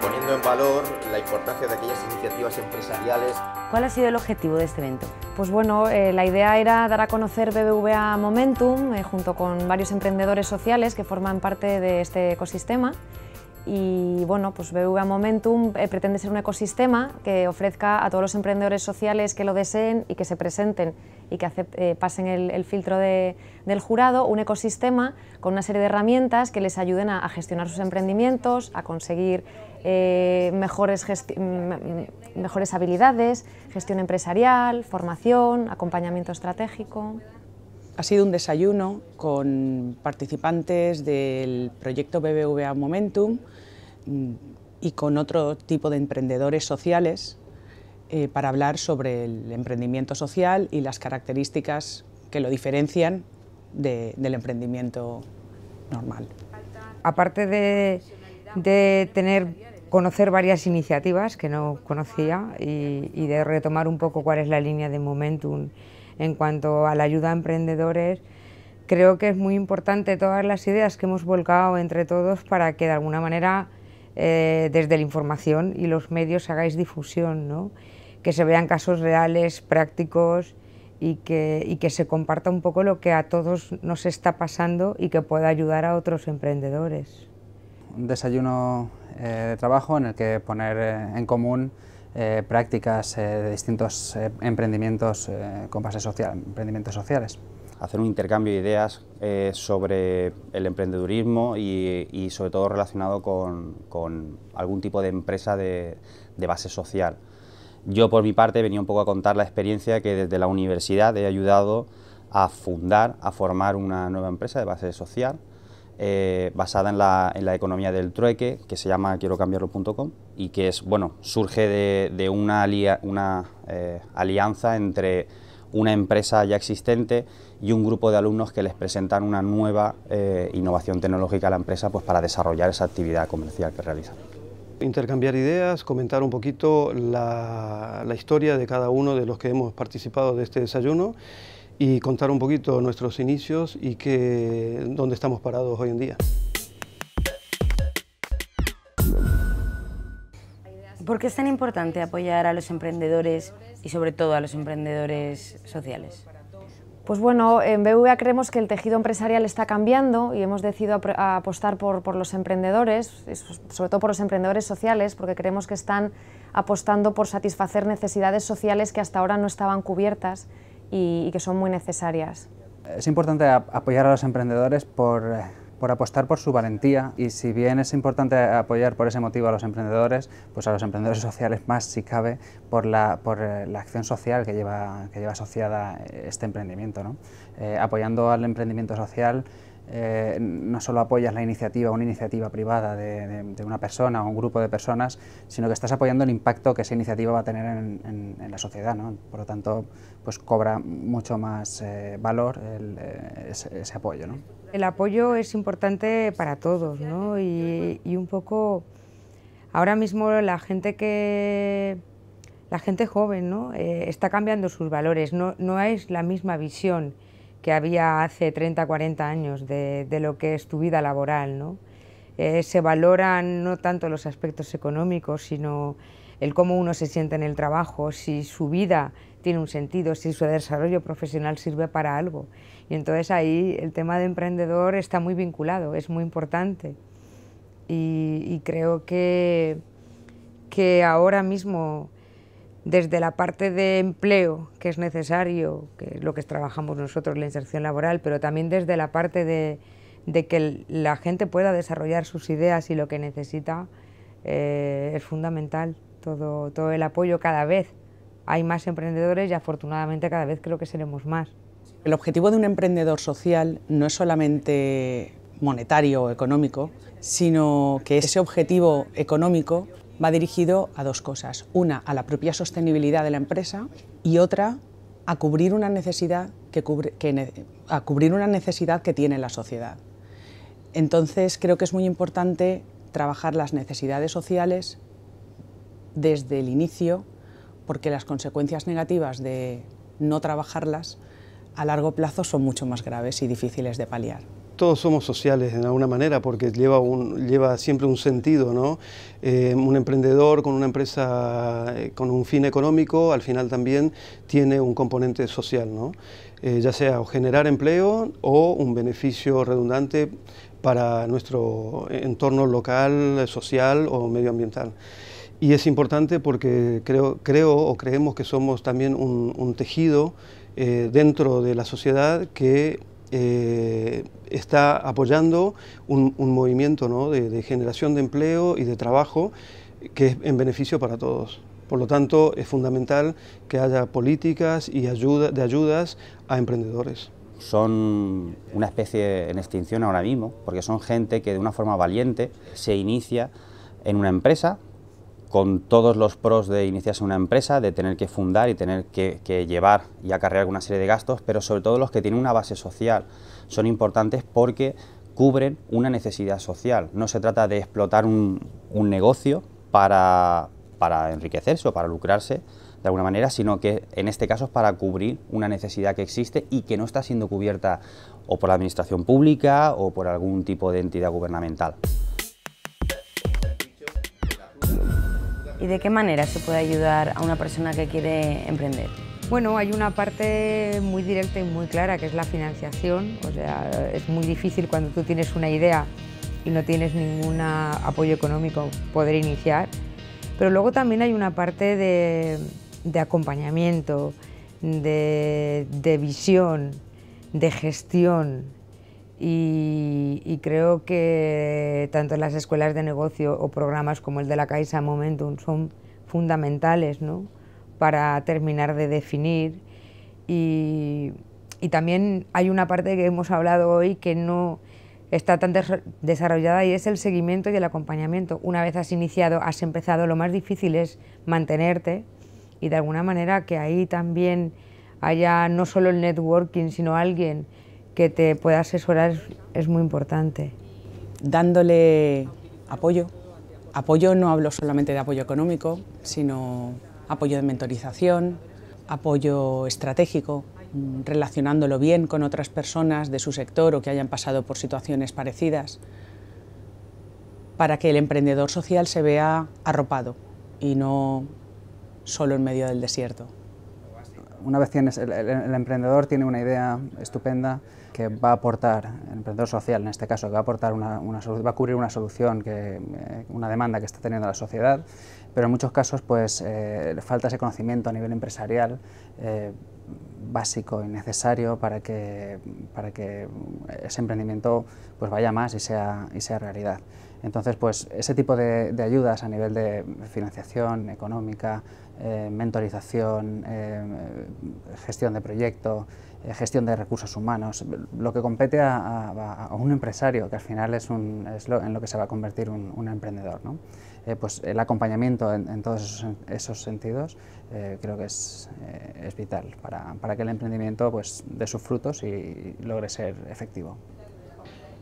poniendo en valor la importancia de aquellas iniciativas empresariales. ¿Cuál ha sido el objetivo de este evento? Pues bueno, eh, la idea era dar a conocer BBVA Momentum eh, junto con varios emprendedores sociales que forman parte de este ecosistema y bueno, pues BBVA Momentum eh, pretende ser un ecosistema que ofrezca a todos los emprendedores sociales que lo deseen y que se presenten y que pasen el, filtro del jurado, un ecosistema con una serie de herramientas que les ayuden a gestionar sus emprendimientos, a conseguir eh, mejores, mm, mm, mejores habilidades, gestión empresarial, formación, acompañamiento estratégico. Ha sido un desayuno con participantes del proyecto BBVA Momentum mm, y con otro tipo de emprendedores sociales eh, para hablar sobre el emprendimiento social y las características que lo diferencian del emprendimiento normal. Aparte de de tener conocer varias iniciativas que no conocía y, de retomar un poco cuál es la línea de Momentum en cuanto a la ayuda a emprendedores. Creo que es muy importante todas las ideas que hemos volcado entre todos para que de alguna manera eh, desde la información y los medios hagáis difusión, que se vean casos reales, prácticos y que se comparta un poco lo que a todos nos está pasando y que pueda ayudar a otros emprendedores desayuno eh, de trabajo en el que poner eh, en común eh, prácticas de distintos emprendimientos con base social, emprendimientos sociales. Hacer un intercambio de ideas sobre el emprendedurismo y, sobre todo relacionado con, algún tipo de empresa de, base social. Yo por mi parte venía un poco a contar la experiencia que desde la universidad he ayudado a fundar, a formar una nueva empresa de base social eh, basada en la, economía del trueque, que se llama quiero y que es, bueno, surge de, una, eh, alianza entre una empresa ya existente y un grupo de alumnos que les presentan una nueva eh, innovación tecnológica a la empresa pues, para desarrollar esa actividad comercial que realizan. Intercambiar ideas, comentar un poquito la, la historia de cada uno de los que hemos participado de este desayuno y contar un poquito nuestros inicios y que, dónde estamos parados hoy en día. ¿Por qué es tan importante apoyar a los emprendedores y sobre todo a los emprendedores sociales? Pues bueno, en BVA creemos que el tejido empresarial está cambiando y hemos decidido apostar por, por, los emprendedores, sobre todo por los emprendedores sociales, porque creemos que están apostando por satisfacer necesidades sociales que hasta ahora no estaban cubiertas y, que son muy necesarias. Es importante apoyar a los emprendedores por, apostar por su valentía y si bien es importante apoyar por ese motivo a los emprendedores, pues a los emprendedores sociales más si cabe por eh, la, acción social que lleva, que lleva asociada eh, este emprendimiento. ¿no? Eh, apoyando al emprendimiento social eh, no solo apoyas la iniciativa, una iniciativa privada de, una persona o un grupo de personas, sino que estás apoyando el impacto que esa iniciativa va a tener en, la sociedad. ¿no? Por lo tanto, pues cobra mucho más eh, valor eh, ese, apoyo. El apoyo es importante para todos ¿no? y, un poco ahora mismo la gente que... La gente joven está cambiando sus valores, no, no es la misma visión que había hace 30, 40 años de, lo que es tu vida laboral. ¿no? Eh, se valoran no tanto los aspectos económicos, sino el cómo uno se siente en el trabajo, si su vida tiene un sentido, si su desarrollo profesional sirve para algo. Y entonces ahí el tema de emprendedor está muy vinculado, es muy importante. Y, creo que, que ahora mismo desde la parte de empleo, que es necesario, que es lo que trabajamos nosotros, la inserción laboral, pero también desde la parte de, que la gente pueda desarrollar sus ideas y lo que necesita, eh, es fundamental todo, todo el apoyo cada vez. Hay más emprendedores y afortunadamente cada vez creo que seremos más. El objetivo de un emprendedor social no es solamente monetario o económico, sino que ese objetivo económico va dirigido a dos cosas. Una, a la propia sostenibilidad de la empresa y otra, a cubrir una necesidad que, a cubrir una necesidad que tiene la sociedad. Entonces, creo que es muy importante trabajar las necesidades sociales desde el inicio, porque las consecuencias negativas de no trabajarlas a largo plazo son mucho más graves y difíciles de paliar todos somos sociales de alguna manera porque lleva, un, lleva siempre un sentido, ¿no? Eh, un emprendedor con una empresa eh, con un fin económico al final también tiene un componente social, ¿no? Eh, ya sea o generar empleo o un beneficio redundante para nuestro entorno local, social o medioambiental. Y es importante porque creo, creo o creemos que somos también un, un tejido dentro de la sociedad que eh, está apoyando un, movimiento de, generación de empleo y de trabajo que es en beneficio para todos. Por lo tanto, es fundamental que haya políticas y de ayudas a emprendedores. Son una especie en extinción ahora mismo, porque son gente que de una forma valiente se inicia en una empresa con todos los pros de iniciarse una empresa, de tener que fundar y tener que, llevar y acarrear una serie de gastos, pero sobre todo los que tienen una base social son importantes porque cubren una necesidad social. No se trata de explotar un, negocio para, para enriquecerse o para lucrarse de alguna manera, sino que en este caso es para cubrir una necesidad que existe y que no está siendo cubierta o por la administración pública o por algún tipo de entidad gubernamental. ¿Y de qué manera se puede ayudar a una persona que quiere emprender? Bueno, hay una parte muy directa y muy clara que es la financiación. O sea, es muy difícil cuando tú tienes una idea y no tienes ningún apoyo económico poder iniciar. Pero luego también hay una parte de, acompañamiento, de visión, de gestión, y, creo que tanto las escuelas de negocio o programas como el de la Caixa Momentum son fundamentales para terminar de definir y, también hay una parte que hemos hablado hoy que no está tan desarrollada y es el seguimiento y el acompañamiento. Una vez has iniciado, has empezado, lo más difícil es mantenerte y de alguna manera que ahí también haya no solo el networking, sino alguien que te pueda asesorar es, muy importante. Dándole apoyo. Apoyo no hablo solamente de apoyo económico, sino apoyo de mentorización, apoyo estratégico, relacionándolo bien con otras personas de su sector o que hayan pasado por situaciones parecidas, para que el emprendedor social se vea arropado y no solo en medio del desierto. Una vez tienes, el, emprendedor tiene una idea estupenda que va a aportar, el emprendedor social en este caso, que va a aportar una, va a cubrir una solución, que, eh, una demanda que está teniendo la sociedad, pero en muchos casos pues eh, falta ese conocimiento a nivel empresarial eh, básico y necesario para que, para que ese emprendimiento pues vaya más y sea, y sea realidad. Entonces, pues ese tipo de, ayudas a nivel de financiación económica, eh, mentorización, eh, gestión de proyecto, eh, gestión de recursos humanos, lo que compete a, un empresario, que al final es, un, lo, en lo que se va a convertir un, emprendedor. ¿no? pues el acompañamiento en, todos esos sentidos eh, creo que es, eh, vital para, que el emprendimiento pues, dé sus frutos y logre ser efectivo.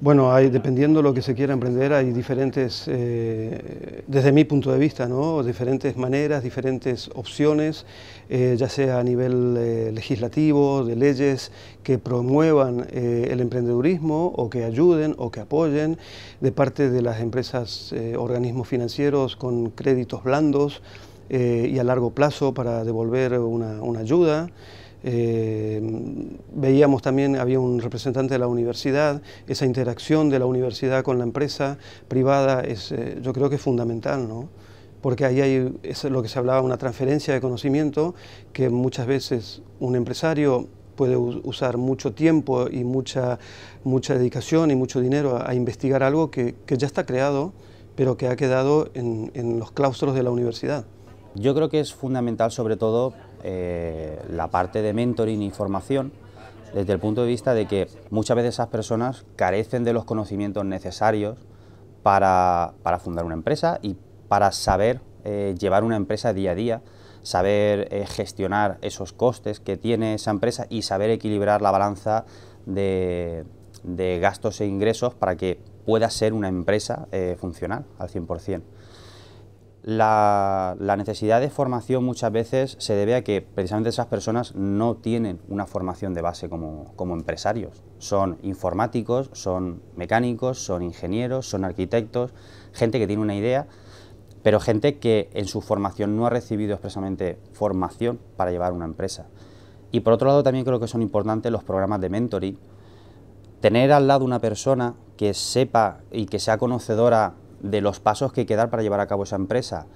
Bueno, hay, dependiendo de lo que se quiera emprender, hay diferentes, eh, desde mi punto de vista, ¿no? diferentes maneras, diferentes opciones, ya sea a nivel legislativo, de leyes que promuevan el emprendedurismo o que ayuden o que apoyen, de parte de las empresas, organismos financieros con créditos blandos, eh, y a largo plazo para devolver una, una ayuda. Eh, veíamos también, había un representante de la universidad, esa interacción de la universidad con la empresa privada es, eh, yo creo que es fundamental, ¿no? porque ahí hay es lo que se hablaba, una transferencia de conocimiento que muchas veces un empresario puede usar mucho tiempo y mucha, mucha dedicación y mucho dinero a, investigar algo que, que, ya está creado, pero que ha quedado en, en los claustros de la universidad. Yo creo que es fundamental sobre todo eh, la parte de mentoring y formación desde el punto de vista de que muchas veces esas personas carecen de los conocimientos necesarios para, fundar una empresa y para saber eh, llevar una empresa día a día, saber eh, gestionar esos costes que tiene esa empresa y saber equilibrar la balanza de, gastos e ingresos para que pueda ser una empresa funcional al 100%. La, necesidad de formación muchas veces se debe a que precisamente esas personas no tienen una formación de base como, como empresarios. Son informáticos, son mecánicos, son ingenieros, son arquitectos, gente que tiene una idea, pero gente que en su formación no ha recibido expresamente formación para llevar una empresa. Y por otro lado también creo que son importantes los programas de mentoring. Tener al lado una persona que sepa y que sea conocedora de los pasos que hay que dar para llevar a cabo esa empresa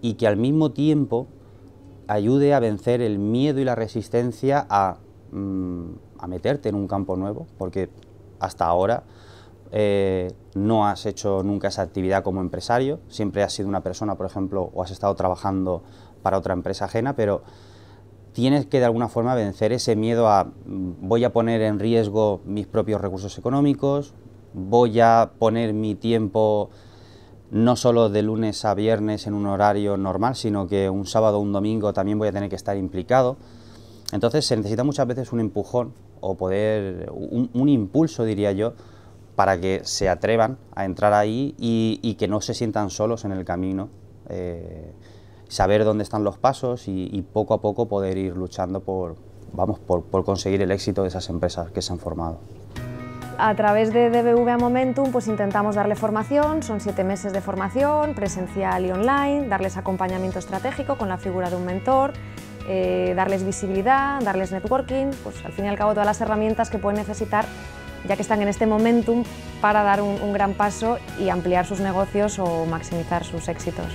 y que al mismo tiempo ayude a vencer el miedo y la resistencia a, mm, a meterte en un campo nuevo, porque hasta ahora eh, no has hecho nunca esa actividad como empresario, siempre has sido una persona, por ejemplo, o has estado trabajando para otra empresa ajena, pero tienes que de alguna forma vencer ese miedo a mm, voy a poner en riesgo mis propios recursos económicos, voy a poner mi tiempo no solo de lunes a viernes en un horario normal, sino que un sábado o un domingo también voy a tener que estar implicado. Entonces se necesita muchas veces un empujón o poder, un, impulso diría yo, para que se atrevan a entrar ahí y, que no se sientan solos en el camino. Eh, saber dónde están los pasos y, poco a poco poder ir luchando por, vamos, por conseguir el éxito de esas empresas que se han formado. A través de a Momentum pues intentamos darle formación, son siete meses de formación, presencial y online, darles acompañamiento estratégico con la figura de un mentor, eh, darles visibilidad, darles networking, pues al fin y al cabo todas las herramientas que pueden necesitar ya que están en este momentum para dar un gran paso y ampliar sus negocios o maximizar sus éxitos.